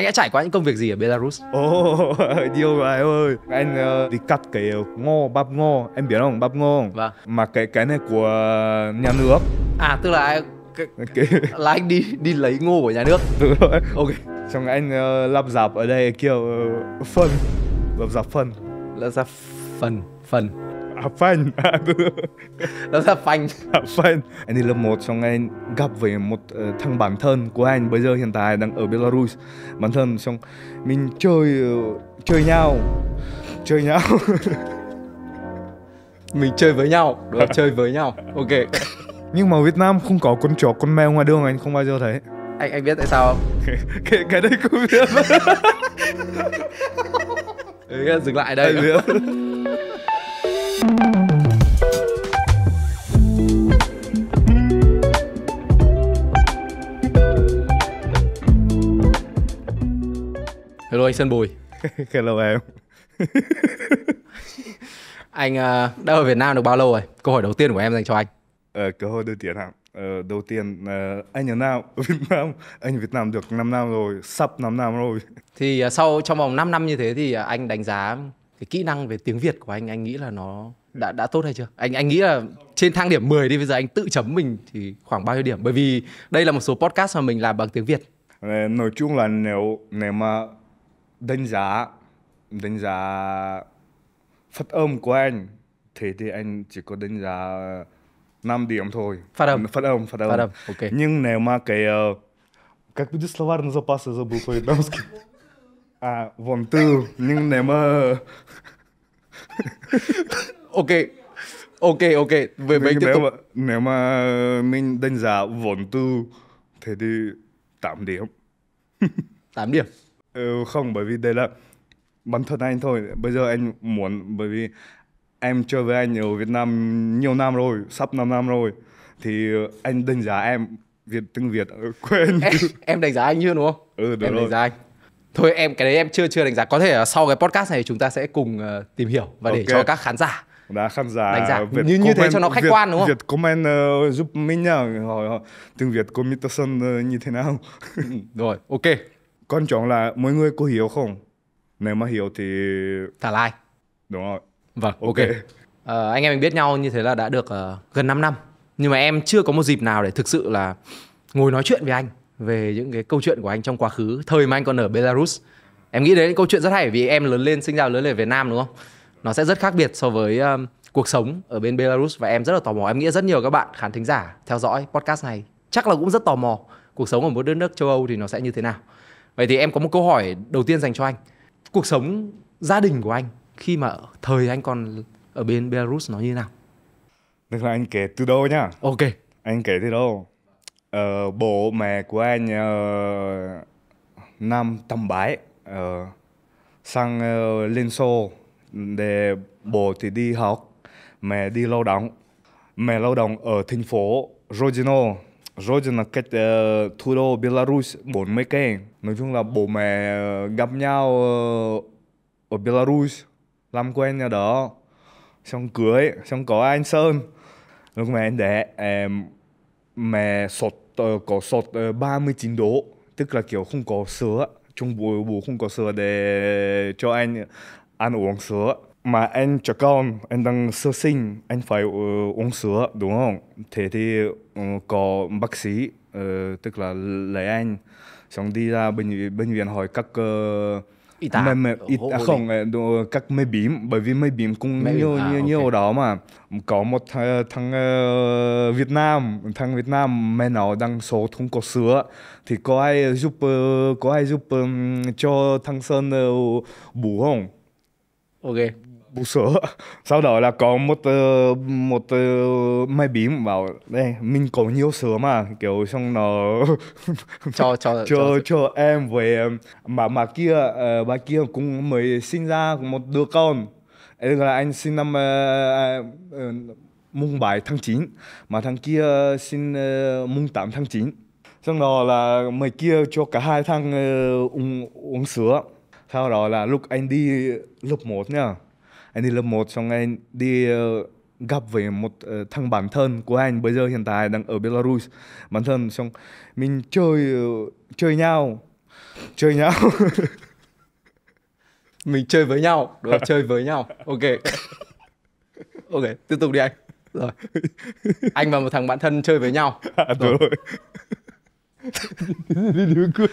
anh đã trải qua những công việc gì ở Belarus? Ồ, oh, nhiều rồi ơi. Anh uh, đi cắt cái ờ, ngô, bắp ngô, em biết không, bắp ngô. Vâng. Mà cái cái này của nhà nước. À, tức là okay. là anh đi đi lấy ngô của nhà nước. Đúng rồi. Ok. Xong anh uh, làm dạp ở đây kiểu uh, phân, làm dạp phân. Làm dạp phân, phân fan đó là fan fan anh đi lớp một trong anh gặp với một ờ, thằng bản thân của anh bây giờ hiện tại đang ở Belarus bản thân xong mình chơi ờ, chơi nhau chơi nhau mình chơi với nhau được chơi với nhau ok nhưng mà Việt Nam không có con chó con mèo ngoài đường anh không bao giờ thấy anh anh biết tại sao không cái, cái, đấy cũng biết ừ, dừng lại đây Hello anh Sơn Bùi Hello em Anh uh, đã ở Việt Nam được bao lâu rồi? Câu hỏi đầu tiên của em dành cho anh ờ, Câu hỏi đầu tiên ạ ờ, Đầu tiên uh, anh ở nào? Việt Nam Anh ở Việt Nam được 5 năm rồi Sắp 5 năm rồi Thì uh, sau trong vòng 5 năm như thế thì uh, anh đánh giá cái kỹ năng về tiếng Việt của anh anh nghĩ là nó đã đã tốt hay chưa? Anh anh nghĩ là trên thang điểm 10 đi bây giờ anh tự chấm mình thì khoảng bao nhiêu điểm? Bởi vì đây là một số podcast mà mình làm bằng tiếng Việt. Ờ, nói chung là nếu nếu mà đánh giá đánh giá phát âm của anh thế thì anh chỉ có đánh giá 5 điểm thôi. Phát âm. Phát âm, phát âm. Phát âm. Ok. Nhưng nếu mà cái uh, как будет словарный запас, я забыл по-вьетнамски à vòng tư nhưng nếu mà ok ok ok về mình tiếp nếu tục mà, nếu mà mình đánh giá vòng tư thế thì 8 điểm 8 điểm ừ, không bởi vì đây là bản thân anh thôi bây giờ anh muốn bởi vì em chơi với anh ở Việt Nam nhiều năm rồi sắp 5 năm rồi thì anh đánh giá em Việt tiếng Việt ờ, quên em, em đánh giá anh như đúng không ừ, đúng em rồi. đánh giá anh thôi em cái đấy em chưa chưa đánh giá có thể là sau cái podcast này chúng ta sẽ cùng uh, tìm hiểu và okay. để cho các khán giả đã khán giả đánh giá Việt như như thế cho nó khách Việt, quan đúng không? Việt comment uh, giúp mình nhá hỏi họ tiếng Việt của Mr. Sun uh, ờ, như thế nào. Ừ, rồi, ok. Quan trọng là mọi người có hiểu không? Nếu mà hiểu thì thả like. Đúng rồi. Vâng, ok. okay. Uh, anh em mình biết nhau như thế là đã được uh, gần 5 năm. Nhưng mà em chưa có một dịp nào để thực sự là ngồi nói chuyện với anh về những cái câu chuyện của anh trong quá khứ thời mà anh còn ở Belarus em nghĩ đấy là câu chuyện rất hay vì em lớn lên sinh ra lớn lên ở Việt Nam đúng không nó sẽ rất khác biệt so với um, cuộc sống ở bên Belarus và em rất là tò mò em nghĩ rất nhiều các bạn khán thính giả theo dõi podcast này chắc là cũng rất tò mò cuộc sống ở một đất nước châu Âu thì nó sẽ như thế nào vậy thì em có một câu hỏi đầu tiên dành cho anh cuộc sống gia đình của anh khi mà thời anh còn ở bên Belarus nó như thế nào? Tức là anh kể từ đâu nhá? Ok. Anh kể từ đâu? uh, ờ, bố mẹ của anh uh, ờ, năm tầm bảy uh, ờ, sang uh, Liên Xô để bố thì đi học, mẹ đi lao động. Mẹ lao động ở thành phố rojino Rodino cách uh, thủ đô Belarus 40 cây. Nói chung là bố mẹ gặp nhau uh, ở Belarus, làm quen nhà đó, xong cưới, xong có anh Sơn. Lúc mẹ anh để em mà sốt uh, ờ, có sốt uh, 39 độ tức là kiểu không có sữa trong bố bố không có sữa để cho anh ăn uống sữa mà anh cho con anh đang sơ sinh anh phải uh, uống sữa đúng không thế thì uh, có bác sĩ uh, tức là lấy anh xong đi ra bệnh viện, bệnh viện hỏi các uh, Ita. Mà, mà, it, à, không, đồ, các máy bím, bởi vì máy bím cũng máy nhiều, bím. À, nhiều, okay. nhiều đó mà. Có một thằng, thằng uh, Việt Nam, thằng Việt Nam mẹ nó đang số không có sữa. Thì có ai giúp, uh, có ai giúp um, cho thằng Sơn uh, ờ, bù không? Ok bu sữa sau đó là có một ờ, một ờ, máy bím bảo đây mình có nhiều sữa mà kiểu xong nó cho cho cho cho em về mà mà kia ờ, bà kia cũng mới sinh ra một đứa con Đấy là anh sinh năm à, mùng 7 tháng 9 mà thằng kia sinh mùng 8 tháng 9 xong đó là mày kia cho cả hai thằng uống uống sữa sau đó là lúc anh đi lớp 1 nha anh đi lớp 1 xong anh đi uh, gặp với một uh, thằng bạn thân của anh bây giờ hiện tại đang ở Belarus bạn thân xong mình chơi uh, chơi nhau chơi nhau mình chơi với nhau đúng không? chơi với nhau ok ok tiếp tục đi anh rồi anh và một thằng bạn thân chơi với nhau à, rồi, rồi.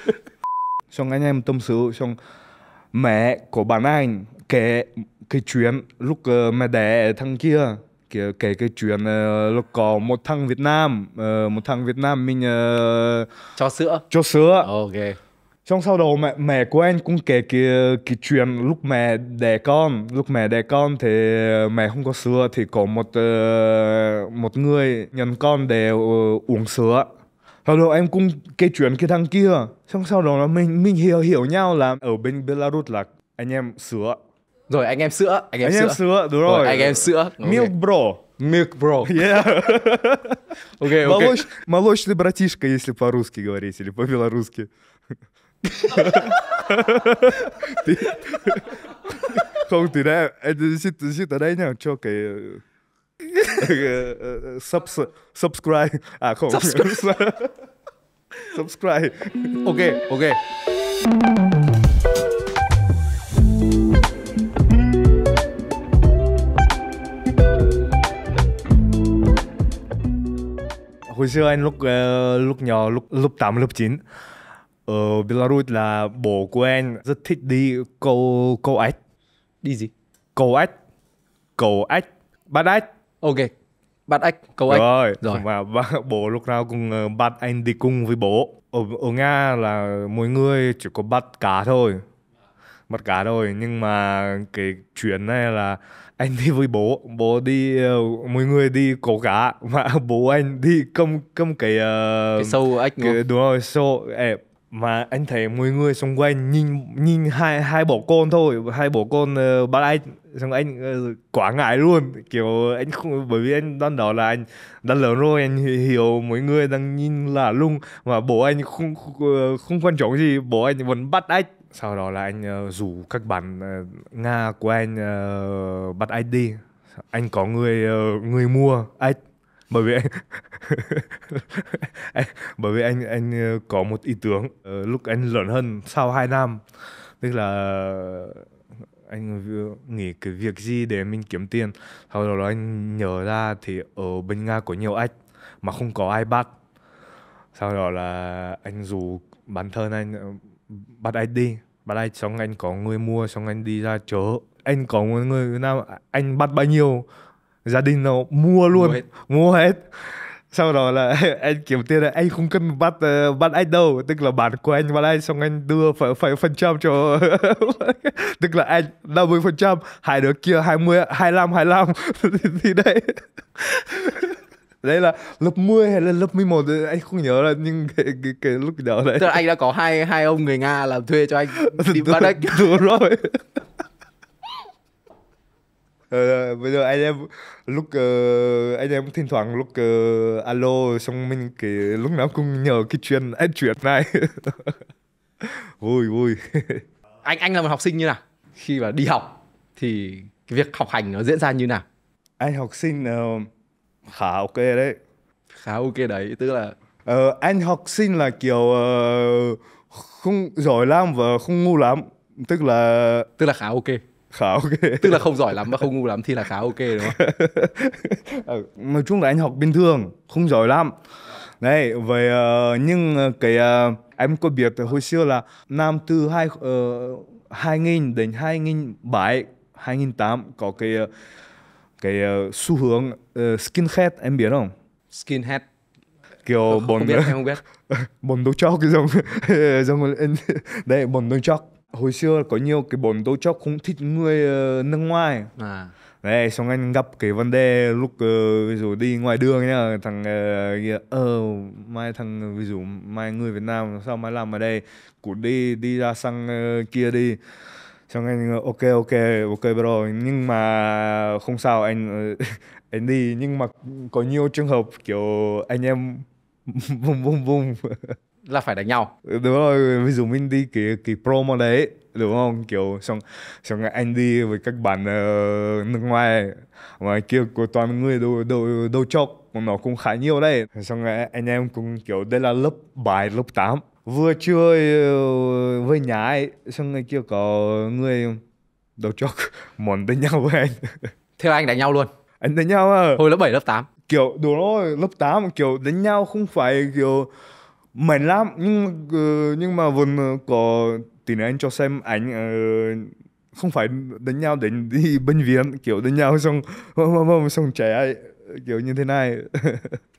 xong anh em tâm sự xong mẹ của bạn anh kể cái chuyện lúc uh, ờ, mà đẻ thằng kia kể, kể cái chuyện uh, lúc có một thằng Việt Nam uh, một thằng Việt Nam mình uh, cho sữa cho sữa ok trong sau đầu mẹ mẹ của anh cũng kể cái, cái chuyện lúc mẹ đẻ con lúc mẹ đẻ con thì mẹ không có sữa thì có một uh, một người nhận con để uh, uống sữa sau đó em cũng kể chuyện cái thằng kia xong sau đó là mình mình hiểu hiểu nhau là ở bên Belarus là anh em sữa rồi anh em sữa anh em anh sữa. em sữa đúng rồi, rồi anh em sữa okay. milk bro milk bro yeah. okay, okay. Молоч, молочный братишка если по-русски говорить или по-белорусски không thì đây anh xin xin ở đây nha cho cái sub subscribe à không subscribe ok ok hồi xưa anh lúc ờ, lúc nhỏ lúc lúc tám lúc chín ở Belarus là bố của anh rất thích đi câu câu ếch đi gì câu ếch câu ếch bắt ếch ok bắt ếch câu ếch rồi rồi mà bố lúc nào cũng ờ, bắt anh đi cùng với bố ở ở nga là mỗi người chỉ có bắt cá thôi bắt cá thôi nhưng mà cái chuyện này là anh đi với bố bố đi uh, ờ, mọi người đi cổ cá mà bố anh đi công công cái uh, cái sâu ếch cái, đúng rồi sâu eh, mà anh thấy mọi người xung quanh nhìn nhìn hai hai bố con thôi hai bố con uh, bắt anh xong anh uh, quá ngại luôn kiểu anh không bởi vì anh đoán đó là anh đã lớn rồi anh hiểu mọi người đang nhìn là lung mà bố anh không không, không quan trọng gì bố anh vẫn bắt anh sau đó là anh uh, rủ các bạn uh, nga của anh uh, bắt anh đi anh có người uh, người mua anh bởi vì anh, anh bởi vì anh anh có một ý tưởng uh, lúc anh lớn hơn sau 2 năm tức là anh nghĩ cái việc gì để mình kiếm tiền sau đó anh nhớ ra thì ở bên nga có nhiều ách mà không có ai bắt sau đó là anh rủ bản thân anh bắt anh đi bắt anh xong anh có người mua xong anh đi ra chợ anh có người nào anh bắt bao nhiêu gia đình nó mua luôn mua hết, mua hết. sau đó là anh kiếm tiền là anh không cần bắt ờ, bắt anh đâu tức là bản của anh bắt anh xong anh đưa phải phải phần trăm cho tức là anh 50 phần trăm hai đứa kia 20 25 25 thì đấy đấy là lớp 10 hay là lớp 11 anh không nhớ là nhưng cái, cái, cái lúc đó đấy tức là anh đã có hai hai ông người nga làm thuê cho anh đi bắt anh đúng rồi Ờ, bây giờ anh em lúc uh, anh em thỉnh thoảng lúc uh, alo xong mình cái lúc nào cũng nhờ cái chuyện anh chuyện này vui vui anh anh là một học sinh như nào khi mà đi học thì cái việc học hành nó diễn ra như nào anh học sinh uh, khá ok đấy khá ok đấy tức là ờ, anh học sinh là kiểu uh, không giỏi lắm và không ngu lắm tức là tức là khá ok khá ok tức là không giỏi lắm và không ngu lắm thì là khá ok đúng không ừ, nói chung là anh học bình thường không giỏi lắm đấy về uh, ờ, nhưng cái uh, em có biết hồi xưa là năm từ hai uh, 2000 đến 2007 2008 có cái uh, cái uh, xu hướng uh, skinhead em biết không skinhead kiểu bồn bọn không biết, em không biết. bọn đồ chóc cái giống giống đây bồn đồ chóc hồi xưa có nhiều cái bồn đồ chóc cũng thích người uh, nước ngoài à. đấy xong anh gặp cái vấn đề lúc uh, ví dụ đi ngoài đường nhá thằng ờ uh, uh, mai thằng ví dụ mai người Việt Nam sao mai làm ở đây cụ đi đi ra sang uh, kia đi xong anh ok ok ok bro nhưng mà không sao anh anh đi nhưng mà có nhiều trường hợp kiểu anh em bum bum bum là phải đánh nhau đúng rồi ví dụ mình đi cái cái promo đấy đúng không kiểu xong xong anh đi với các bạn uh, nước ngoài mà kia của toàn người đâu đâu đâu chọc nó cũng khá nhiều đấy xong anh em cũng kiểu đây là lớp bài lớp 8 vừa chơi ờ, với nhái xong người kia có người đầu chọc muốn đánh nhau với anh thế là anh đánh nhau luôn anh đánh nhau à hồi lớp 7, lớp 8 kiểu đúng rồi lớp 8 kiểu đánh nhau không phải kiểu mạnh lắm nhưng ờ, nhưng mà vẫn có tí nữa anh cho xem ảnh ờ, không phải đánh nhau đến đi bệnh viện kiểu đánh nhau xong vâng, vâng, vâng, xong trẻ kiểu như thế này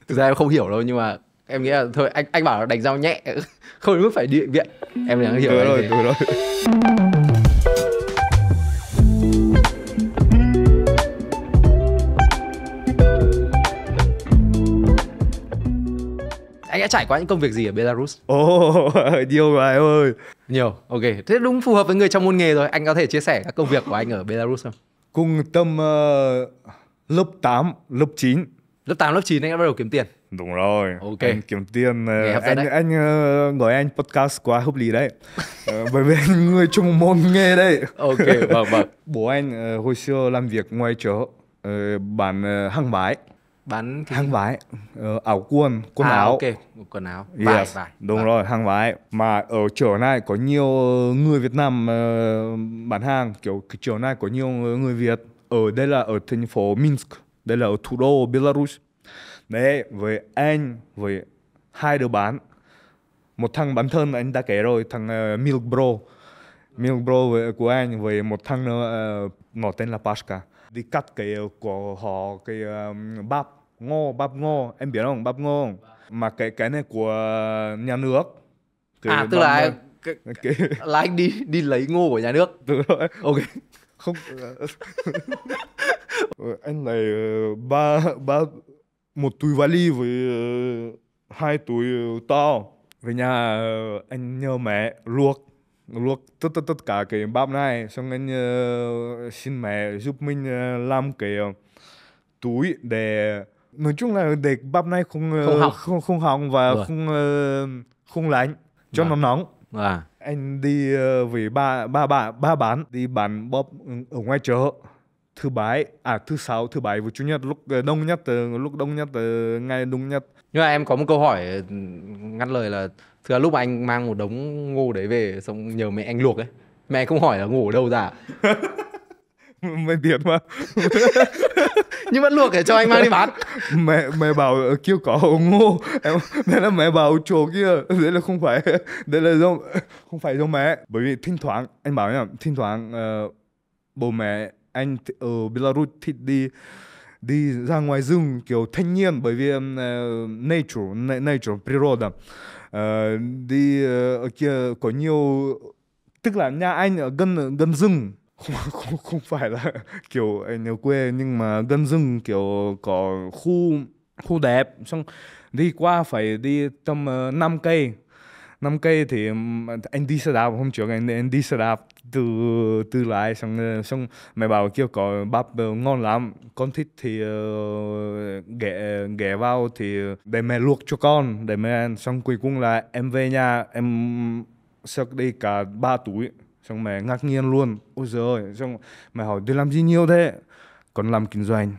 thực ra em không hiểu đâu nhưng mà em nghĩ là thôi anh anh bảo là đánh dao nhẹ không đến mức phải đi viện em đang hiểu rồi rồi rồi anh đã trải qua những công việc gì ở Belarus? Ồ, oh, nhiều rồi ơi. Nhiều, ok. Thế đúng phù hợp với người trong môn nghề rồi. Anh có thể chia sẻ các công việc của anh ở Belarus không? Cùng tầm uh, lớp 8, lớp 9. Lớp 8, lớp 9 anh đã bắt đầu kiếm tiền. Đúng rồi. Ok. Anh kiếm tiền. Nghe ờ, anh, đấy. anh ờ, gọi anh podcast quá hợp lý đấy. Ờ, bởi vì anh người chung môn nghe đấy. Ok, vâng vâng. Bố anh hồi xưa làm việc ngoài chỗ bán hàng bái bán cái... hàng vải uh, áo quần quần à, áo ok quần áo vải yes. vải đúng vải. Vâng. rồi hàng vải mà ở chỗ này có nhiều người Việt Nam uh, bán hàng kiểu chỗ này có nhiều người Việt ở đây là ở thành phố Minsk đây là ở thủ đô Belarus đấy với anh với hai đứa bạn một thằng bản thân anh đã kể rồi thằng uh, ờ, Milk Bro Milk Bro với, của anh với một thằng nữa uh, nó tên là Pasca đi cắt cái của họ cái um, bắp ngô bắp ngô em biết không bắp ngô mà cái cái này của nhà nước cái à tức là cái, cái... là anh đi đi lấy ngô của nhà nước đúng rồi ok không anh này ba ba một túi vali với ờ, hai túi ờ, to về nhà ờ, anh nhờ mẹ luộc luộc tất tất tất cả cái bắp này xong anh xin mẹ giúp mình làm cái túi để nói chung là để bắp này không không không hỏng và Rồi. không không lạnh cho à. nó nóng à. anh đi uh, với ba ba bà ba bán đi bán bắp ở ngoài chợ thứ bảy à thứ sáu thứ bảy và chủ nhật lúc ờ, đông nhất ờ, lúc đông nhất ờ, ngày đông nhất nhưng mà em có một câu hỏi ừ, ngắt lời là thưa lúc mà anh mang một đống ngô đấy về xong nhờ mẹ anh luộc ấy mẹ không hỏi là ngủ ở đâu ra à? mày biết mà nhưng vẫn luộc để cho anh mang đi bán mẹ mẹ bảo kêu có ngô em mẹ là mẹ bảo chỗ kia đấy là không phải đấy là do không phải do mẹ bởi vì thỉnh thoảng anh bảo nhá thỉnh thoảng uh, bố mẹ anh ở Belarus thì đi đi ra ngoài rừng kiểu thanh niên bởi vì uh, nature nature природа uh, ờ, đi uh, ở kia có nhiều tức là nhà anh ở gần gần rừng không, không, không phải là kiểu anh ở quê nhưng mà gần rừng kiểu có khu khu đẹp xong đi qua phải đi tầm uh, 5 cây năm cây thì anh đi xe đạp hôm trước anh, anh đi xe đạp từ từ lại xong xong ờ, mày bảo kêu có bắp ờ, ngon lắm con thích thì uh, ghé ghé vào thì để mẹ luộc cho con để mẹ ăn xong cuối cùng là em về nhà em sực đi cả ba túi xong mẹ ngạc nhiên luôn ôi giời xong mẹ hỏi đi làm gì nhiều thế con làm kinh doanh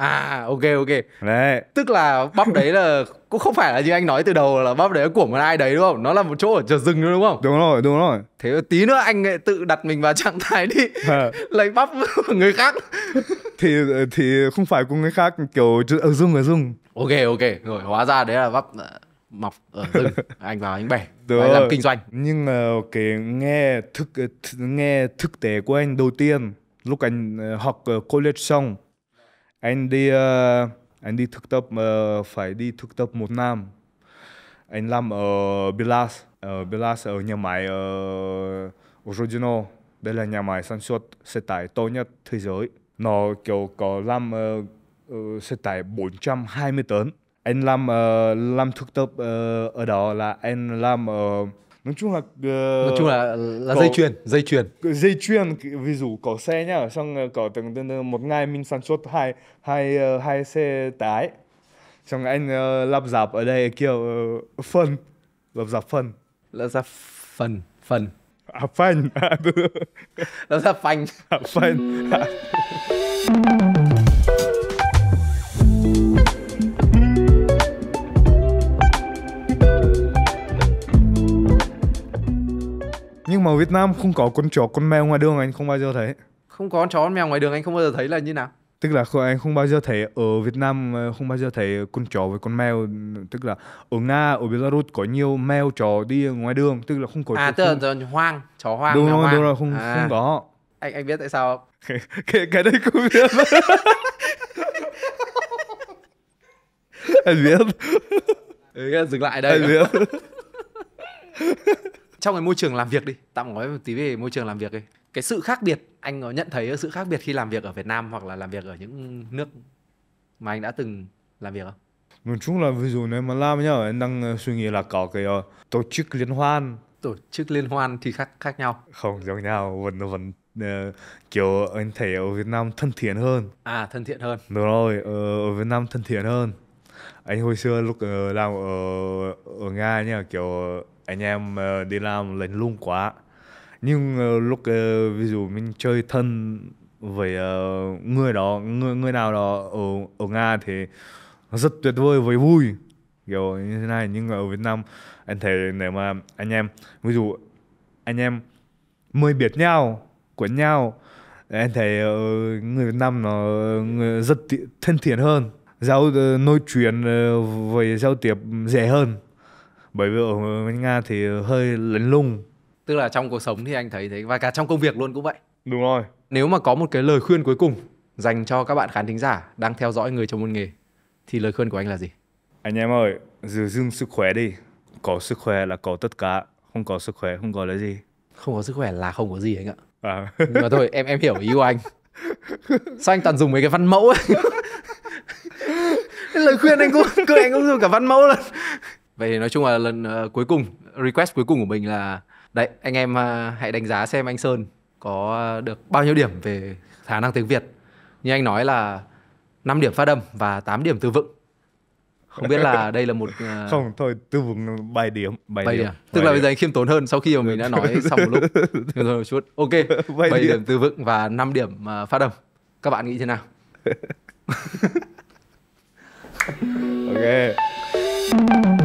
à ok ok đấy tức là bắp đấy là cũng không phải là như anh nói từ đầu là bắp đấy của một ai đấy đúng không nó là một chỗ ở chợ rừng đúng không đúng rồi đúng rồi thế tí nữa anh lại tự đặt mình vào trạng thái đi à. lấy bắp của người khác thì thì không phải của người khác kiểu ở rừng ở rừng ok ok rồi hóa ra đấy là bắp ờ, mọc ở rừng anh vào anh bẻ Đúng làm kinh doanh nhưng uh, cái nghe thực nghe thực tế của anh đầu tiên lúc anh uh, học college xong anh đi uh, anh đi thực tập uh, phải đi thực tập một năm anh làm ở bilas ở ờ, bilas ở nhà máy ở Rodino đây là nhà máy sản xuất xe tải to nhất thế giới nó kiểu có làm uh, uh, xe tải 420 tấn anh làm uh, làm thực tập uh, ở đó là anh làm uh, nói chung là uh, nói chung là là có, dây chuyền dây chuyền dây chuyền ví dụ có xe nhá xong có từng một ngày mình sản xuất hai hai ờ, hai xe tải xong anh uh, lắp ráp ở đây kiểu uh, phân lắp ráp phân lắp ráp phần phần à phanh lắp ráp phanh à, phanh mà Việt Nam không có con chó con mèo ngoài đường anh không bao giờ thấy không có con chó con mèo ngoài đường anh không bao giờ thấy là như nào tức là anh không bao giờ thấy ở Việt Nam ờ, không bao giờ thấy con chó với con mèo tức là ở Nga ở Belarus có nhiều mèo chó đi ngoài đường tức là không có à tức không... là hoang chó hoang đúng rồi đúng rồi không à. không có anh anh biết tại sao không cái, cái, cái đấy cũng biết anh biết ừ, dừng lại đây anh biết trong cái môi trường làm việc đi tạm nói một tí về môi trường làm việc đi cái sự khác biệt anh có nhận thấy sự khác biệt khi làm việc ở Việt Nam hoặc là làm việc ở những nước mà anh đã từng làm việc không? Nói chung là ví dụ nếu mà làm nhá, anh đang ờ, suy nghĩ là có cái uh, tổ chức liên hoan. Tổ chức liên hoan thì khác khác nhau. Không giống nhau, vẫn vẫn uh, kiểu anh thấy ở Việt Nam thân thiện hơn. À thân thiện hơn. Đúng rồi, uh, ở Việt Nam thân thiện hơn. Anh hồi xưa lúc uh, làm ở ở Nga nhá kiểu anh em ờ, đi làm lạnh lùng quá nhưng ờ, lúc ờ, ví dụ mình chơi thân với người đó người người nào đó ở ở nga thì rất tuyệt vời với vui kiểu như thế này nhưng ở Việt Nam anh thấy nếu mà anh em ví dụ anh em mời biệt nhau của nhau anh thấy người Việt Nam nó rất thân thiện hơn giao nói chuyện với giao tiếp dễ hơn bởi vì ở bên nga thì hơi lấn lung tức là trong cuộc sống thì anh thấy thế và cả trong công việc luôn cũng vậy đúng rồi nếu mà có một cái lời khuyên cuối cùng dành cho các bạn khán thính giả đang theo dõi người trong môn nghề thì lời khuyên của anh là gì anh em ơi giữ gìn sức khỏe đi có sức khỏe là có tất cả không có sức khỏe không có lấy gì không có sức khỏe là không có gì anh ạ à. nhưng mà thôi em em hiểu ý của anh sao anh toàn dùng mấy cái văn mẫu ấy lời khuyên anh cũng cười anh cũng dùng cả văn mẫu luôn vậy thì nói chung là lần uh, cuối cùng request cuối cùng của mình là đấy anh em uh, hãy đánh giá xem anh sơn có được bao nhiêu điểm về khả năng tiếng việt như anh nói là 5 điểm phát âm và 8 điểm từ vựng không biết là đây là một uh... không thôi từ vựng bài điểm bài, bài điểm. điểm tức bài là bây giờ anh khiêm tốn hơn sau khi mà mình đã nói xong một lúc khiêm một chút ok bài, bài điểm. điểm từ vựng và 5 điểm uh, phát âm các bạn nghĩ thế nào ok